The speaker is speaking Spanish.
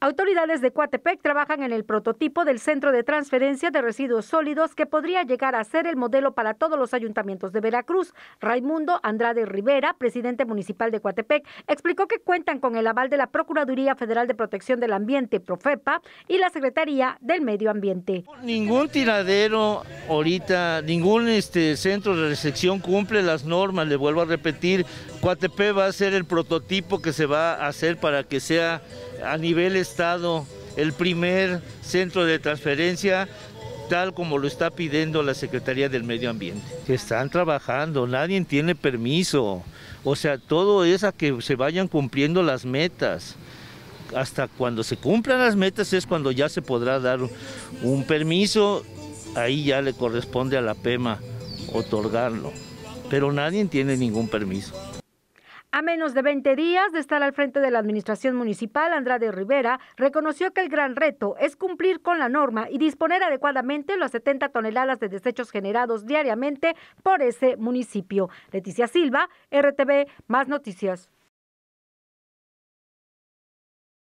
Autoridades de Coatepec trabajan en el prototipo del centro de transferencia de residuos sólidos que podría llegar a ser el modelo para todos los ayuntamientos de Veracruz. Raimundo Andrade Rivera, presidente municipal de Coatepec, explicó que cuentan con el aval de la Procuraduría Federal de Protección del Ambiente, Profepa, y la Secretaría del Medio Ambiente. Ningún tiradero ahorita ningún este, centro de recepción cumple las normas, le vuelvo a repetir, Cuatepe va a ser el prototipo que se va a hacer para que sea a nivel estado el primer centro de transferencia tal como lo está pidiendo la Secretaría del Medio Ambiente. están trabajando, nadie tiene permiso. O sea, todo es a que se vayan cumpliendo las metas hasta cuando se cumplan las metas es cuando ya se podrá dar un permiso ahí ya le corresponde a la PEMA otorgarlo, pero nadie tiene ningún permiso. A menos de 20 días de estar al frente de la administración municipal, Andrade Rivera reconoció que el gran reto es cumplir con la norma y disponer adecuadamente las 70 toneladas de desechos generados diariamente por ese municipio. Leticia Silva, RTV, más noticias.